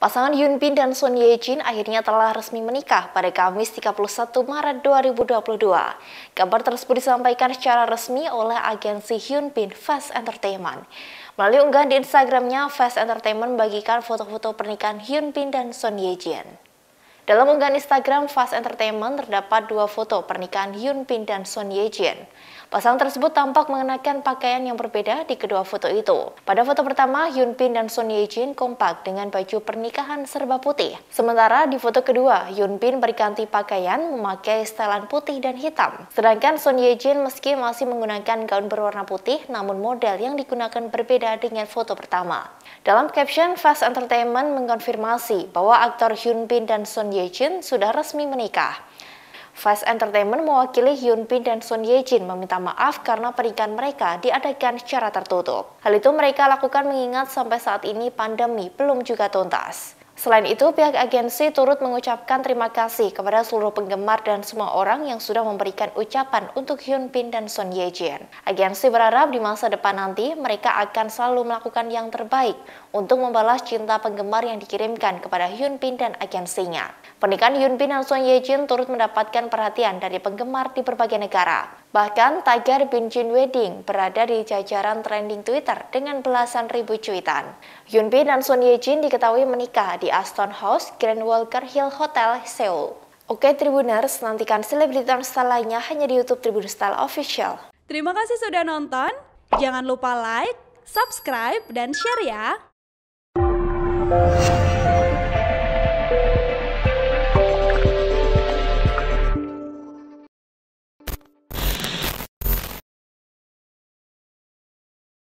Pasangan Yun Bin dan Son Ye Jin akhirnya telah resmi menikah pada Kamis 31 Maret 2022. Kabar tersebut disampaikan secara resmi oleh agensi Hyun Bin Fast Entertainment. Melalui unggahan di Instagramnya, Fast Entertainment bagikan foto-foto pernikahan Hyun Bin dan Son Ye Jin. Dalam unggahan Instagram Fast Entertainment terdapat dua foto pernikahan Yun Bin dan Son Ye Jin. Pasangan tersebut tampak mengenakan pakaian yang berbeda di kedua foto itu. Pada foto pertama, Yun Bin dan Son Ye Jin kompak dengan baju pernikahan serba putih. Sementara di foto kedua, Yun Bin berganti pakaian memakai setelan putih dan hitam. Sedangkan Son Ye Jin meski masih menggunakan gaun berwarna putih, namun model yang digunakan berbeda dengan foto pertama. Dalam caption, Fast Entertainment mengkonfirmasi bahwa aktor Hyun Bin dan Son Ye Ye Jin sudah resmi menikah. Fast Entertainment mewakili Hyun Bin dan Sun Ye Jin meminta maaf karena pernikahan mereka diadakan secara tertutup. Hal itu mereka lakukan mengingat sampai saat ini pandemi belum juga tuntas. Selain itu, pihak agensi turut mengucapkan terima kasih kepada seluruh penggemar dan semua orang yang sudah memberikan ucapan untuk Hyun Bin dan Son Ye Jin. Agensi berharap di masa depan nanti mereka akan selalu melakukan yang terbaik untuk membalas cinta penggemar yang dikirimkan kepada Hyun Bin dan agensinya. Pernikahan Hyun Bin dan Son Ye Jin turut mendapatkan perhatian dari penggemar di berbagai negara. Bahkan tagar Bin Jin Wedding berada di jajaran trending Twitter dengan belasan ribu cuitan. Hyun Bin dan Son Ye Jin diketahui menikah di Aston House, Grand Walker Hill Hotel, Seoul. Oke Tribuners, nantikan selebriti style lainnya hanya di YouTube Tribun Style Official. Terima kasih sudah nonton. Jangan lupa like, subscribe, dan share ya.